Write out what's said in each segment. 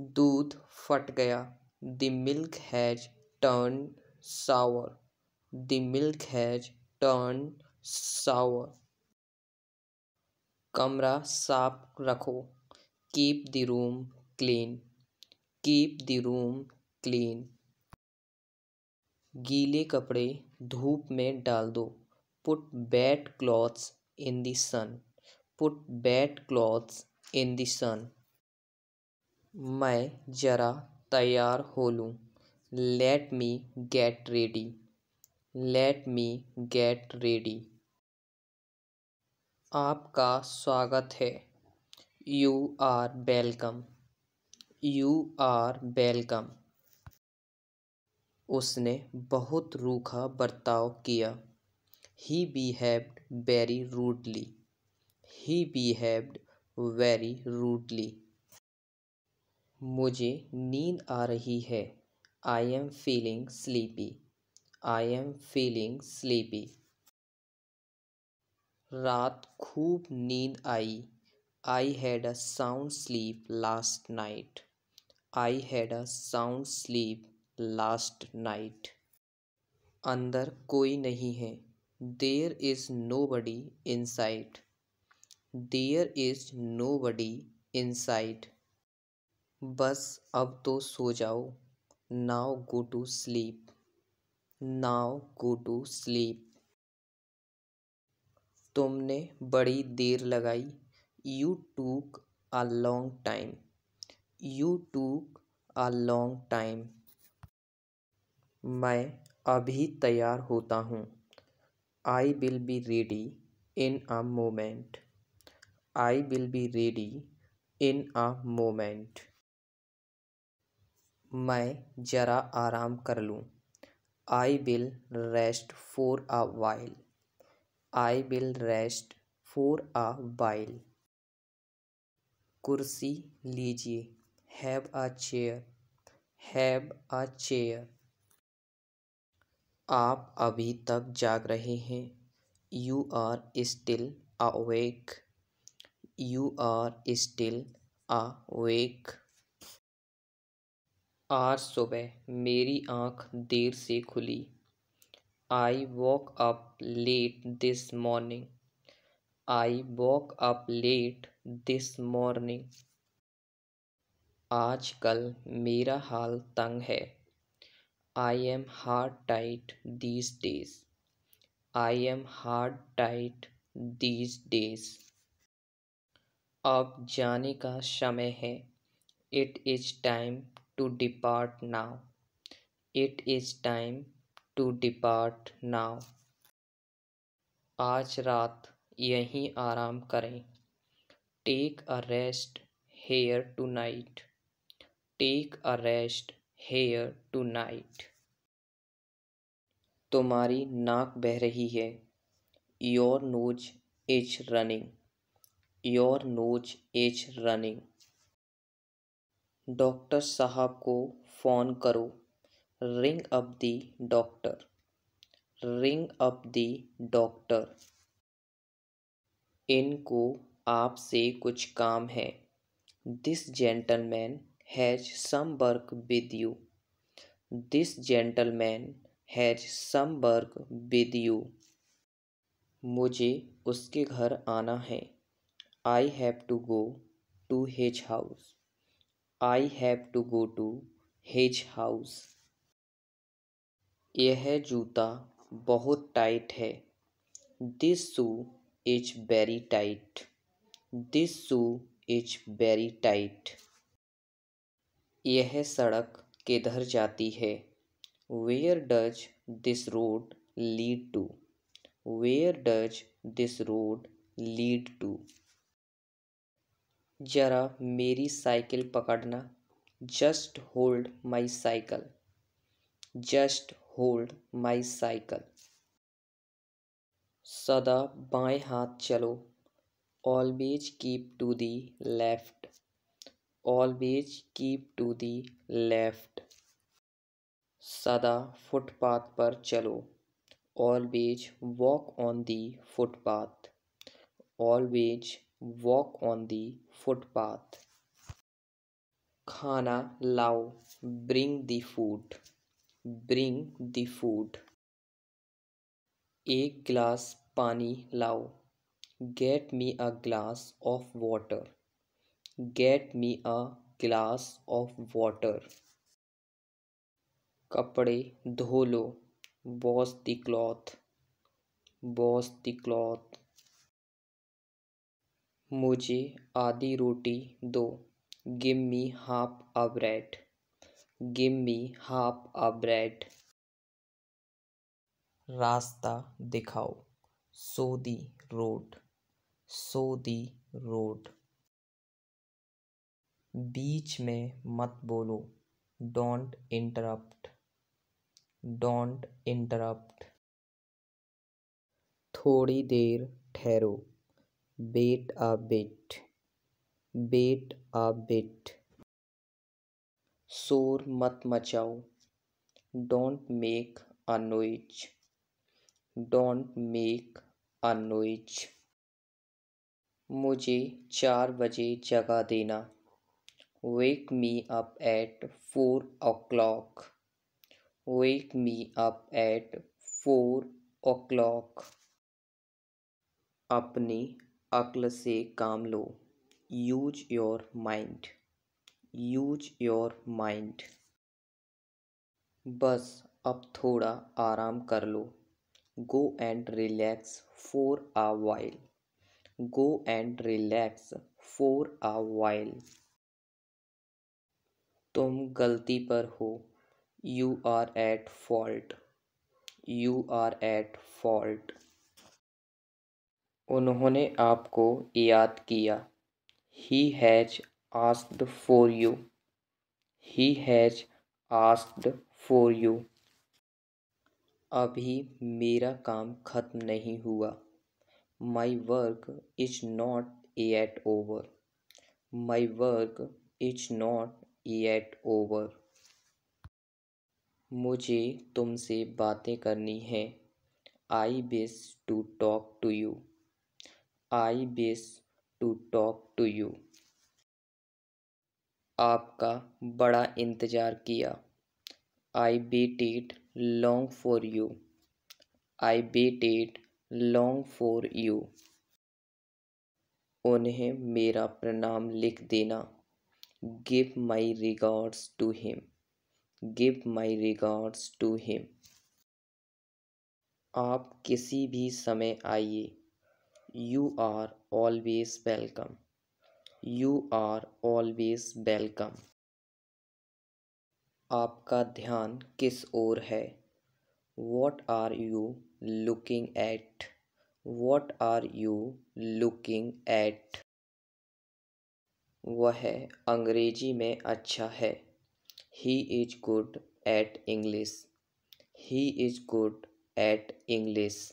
दूध फट गया the milk has turned sour the milk has turned sour कमरा साफ रखो keep the room clean keep the room clean गीले कपड़े धूप में डाल दो put bad clothes in the sun put bad clothes in the sun मैं ज़रा तैयार हो लूँ let me get ready let me get ready आपका स्वागत है you are welcome you are welcome उसने बहुत रूखा बर्ताव किया ही behaved very rudely he behaved very rudely मुझे नींद आ रही है I am feeling sleepy I am feeling sleepy रात खूब नींद आई I had a sound sleep last night I had a sound sleep last night अंदर कोई नहीं है there is nobody in there is nobody inside बस अब तो सो जाओ now go to sleep now go to sleep तुमने बड़ी देर लगाई you took uh long time you took uh long time मैं अभी तैयार होता हूँ I will be ready in a moment I will be ready in a moment मैं ज़रा आराम कर लूँ I will rest for a while I will rest for a while कुर्सी लीजिए have a chair have a chair आप अभी तक जाग रहे हैं you are still awake you are still awake आज सुबह मेरी आँख देर से खुली I woke up late this morning I woke up late this morning आजकल मेरा हाल तंग है I am hard tight these days I am hard tight these days अब जाने का समय है it is time to depart now it is time to depart now आज रात यहीं आराम करें take a rest here tonight take a rest here tonight तुम्हारी नाक बह रही है your nose is running your nose is running doctor साहब को फ़ोन करो ring up the doctor ring up the doctor इनको आपसे कुछ काम है this gentleman has some work with you this gentleman has some work with you मुझे उसके घर आना है I have to go to his house I have to go to his house यह जूता बहुत टाइट है this shoe is very tight this shoe is very tight यह सड़क किधर जाती है where does this road lead to where does this road lead to जरा मेरी साइकिल पकड़ना just hold my cycle just hold my cycle सदा बाएं हाथ चलो always keep to the left always keep to the left सदा footpath पर चलो always walk on the footpath always walk on the footpath खाना लाओ bring the food bring the food एक गिलास पानी लाओ get me a glass of water get me a glass of water कपड़े धो लो wash the cloth wash the cloth मुझे आधी रोटी दो give me half a bread give me half a bread रास्ता दिखाओ सो दी रोड सो दी रोड बीच में मत बोलो डोंट इंटरप्ट डोंट इंटरप्ट थोड़ी देर ठहरो बेट आ बेट बेट आ बेट शोर मत मचाओ don't make a noise don't make a noise मुझे चार बजे जगा देना wake me up at four o'clock wake me up at four o'clock अपनी अक्ल से काम लो use your mind use your mind बस अब थोड़ा आराम कर लो go and relax for a while go and relax for a while तुम गलती पर हो you are at fault you are at fault उन्होंने आपको याद किया he has asked for you he has asked for you अभी मेरा काम ख़त्म नहीं हुआ my work is not at over my work is not at over मुझे तुमसे बातें करनी है I wish to talk to you I wish to talk to you आपका बड़ा इंतज़ार किया I beat it long for you I beat it long for you उन्हें मेरा प्रणाम लिख देना give my regards to him give my regards to him आप किसी भी समय आइए you are always welcome you are always welcome आपका ध्यान किस ओर है what are you looking at what are you looking at वह अंग्रेजी में अच्छा है he is good at English he is good at English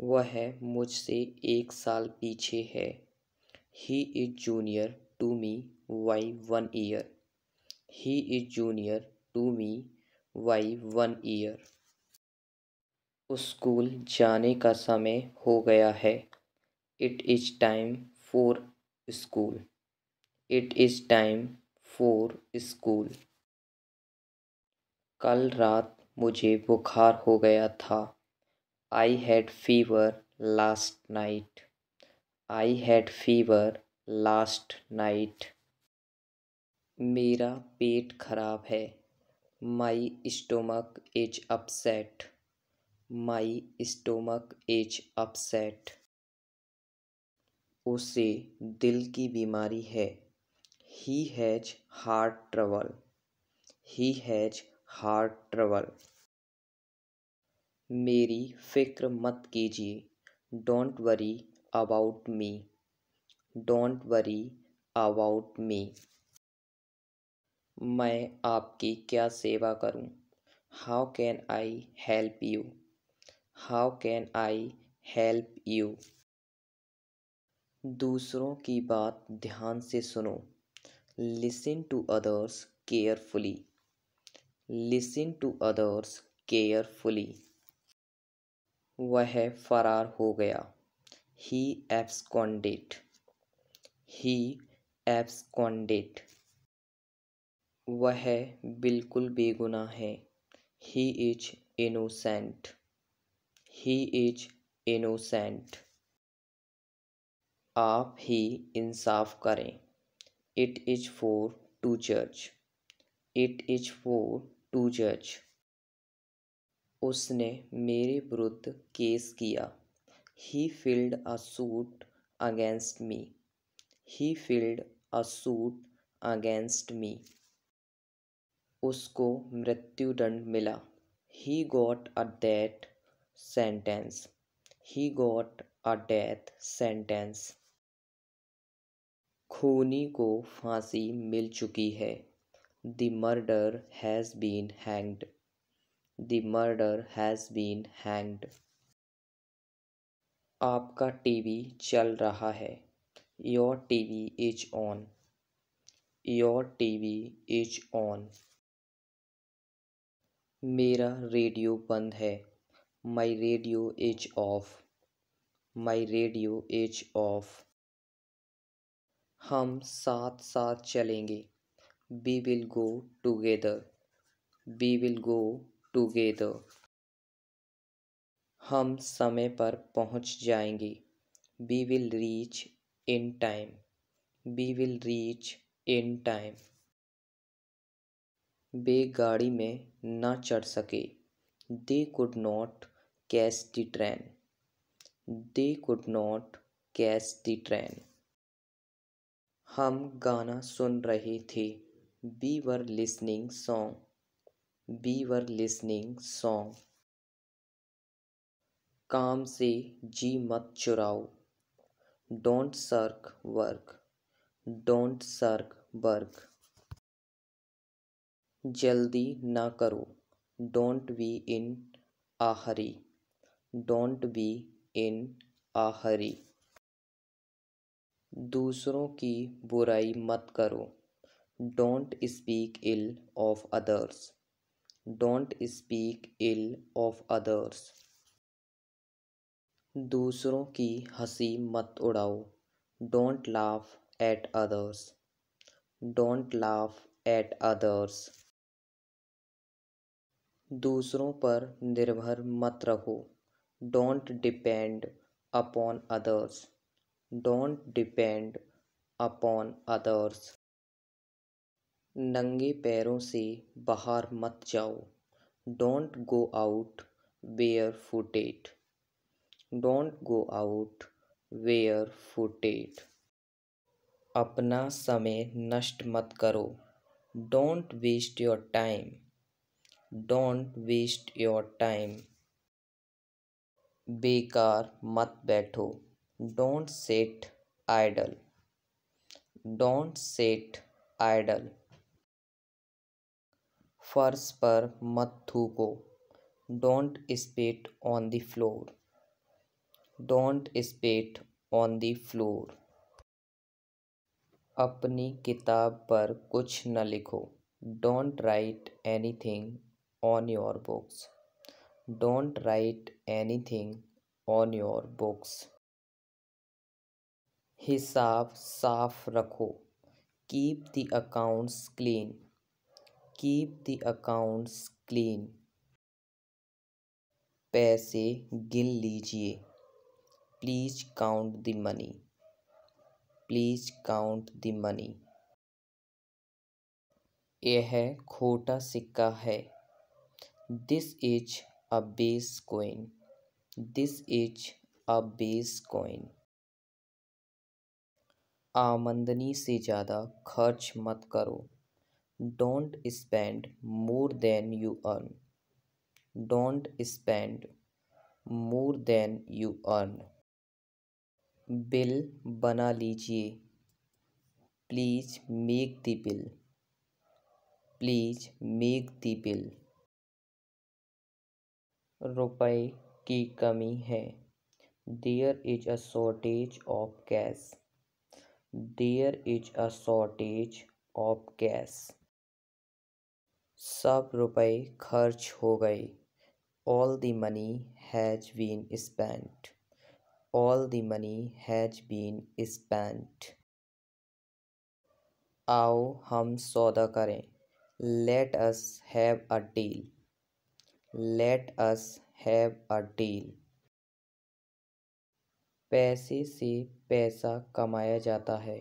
वह मुझसे एक साल पीछे है he is junior to me by one year he is junior to me by one year school जाने का समय हो गया है it is time for school it is time for school कल रात मुझे बुखार हो गया था I had fever last night. I had fever last night. मेरा पेट खराब है my stomach is upset my stomach is upset उसे दिल की बीमारी है he has heart trouble he has heart trouble मेरी फ़िक्र मत कीजिए don't worry about me don't worry about me मैं आपकी क्या सेवा करूं? How can I help you how can I help you दूसरों की बात ध्यान से सुनो listen to others carefully listen to others carefully वह फरार हो गया ही कॉन्डेट ही कॉन्डेट वह बिल्कुल बेगुनाह है he is innocent he is innocent आप ही इंसाफ करें इट इज फॉर टू जज इट इज फॉर टू जज उसने मेरे विरुद्ध केस किया ही field a suit against me he field a suit against me उसको मृत्युदंड मिला he got a death sentence he got a death sentence खूनी को फांसी मिल चुकी है the murder has been hanged the murder has been hanged आपका TV चल रहा है your TV is on your TV is on मेरा रेडियो बंद है my radio is off my radio is off हम साथ साथ चलेंगे we will go together we will go together हम समय पर पहुंच जाएंगे we will reach in time we will reach in time वे गाड़ी में ना चढ़ सके they could not catch the train they could not catch the train हम गाना सुन रहे थे we were listening song we were listening song काम से जी मत चुराओ don't shirk work don't shirk work जल्दी ना करो don't be in a hurry don't be in a hurry दूसरों की बुराई मत करो don't speak ill of others don't speak ill of others दूसरों की हंसी मत उड़ाओ don't laugh at others don't laugh at others दूसरों पर निर्भर मत रहो don't depend upon others don't depend upon others नंगे पैरों से बाहर मत जाओ don't go out bare footed don't go out bare footed अपना समय नष्ट मत करो don't waste your time don't waste your time बेकार मत बैठो don't sit idle don't sit idle फर्श पर मत थूको don't spit on the floor don't spit on the floor अपनी किताब पर कुछ न लिखो don't write anything on your books don't write anything on your books हिसाब साफ रखो keep the accounts clean keep the accounts clean पैसे गिन लीजिए please count the money please count the money यह खोटा सिक्का है this is a base coin this is a base coin आमदनी से ज़्यादा खर्च मत करो don't spend more than you earn don't spend more than you earn बिल बना लीजिए please make the bill please make the bill रुपए की कमी है there is a shortage of cash there is a shortage of cash सब रुपए खर्च हो गए all the money has been spent all the money has been spent आओ हम सौदा करें let us have a deal let us have a deal पैसे से पैसा कमाया जाता है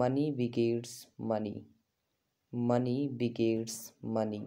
money begets money money begets money